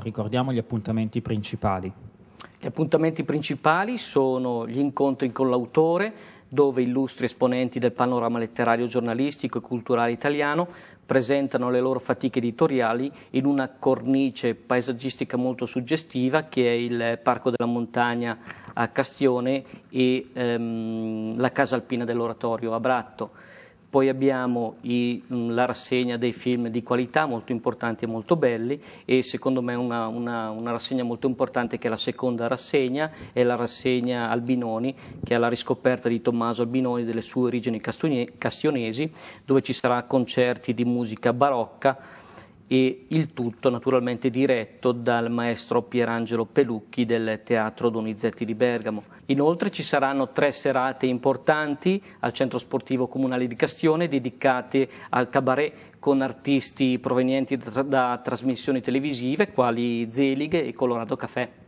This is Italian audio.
Ricordiamo gli appuntamenti principali. Gli appuntamenti principali sono gli incontri con l'autore, dove illustri esponenti del panorama letterario, giornalistico e culturale italiano presentano le loro fatiche editoriali in una cornice paesaggistica molto suggestiva che è il Parco della Montagna a Castione e ehm, la Casa Alpina dell'Oratorio a Bratto poi abbiamo i, mm, la rassegna dei film di qualità molto importanti e molto belli e secondo me una, una, una, rassegna molto importante che è la seconda rassegna è la rassegna Albinoni che è la riscoperta di Tommaso Albinoni delle sue origini castionesi dove ci sarà concerti di musica barocca e il tutto naturalmente diretto dal maestro Pierangelo Pelucchi del Teatro Donizetti di Bergamo. Inoltre ci saranno tre serate importanti al Centro Sportivo Comunale di Castione dedicate al cabaret con artisti provenienti da, da trasmissioni televisive quali Zelig e Colorado Café.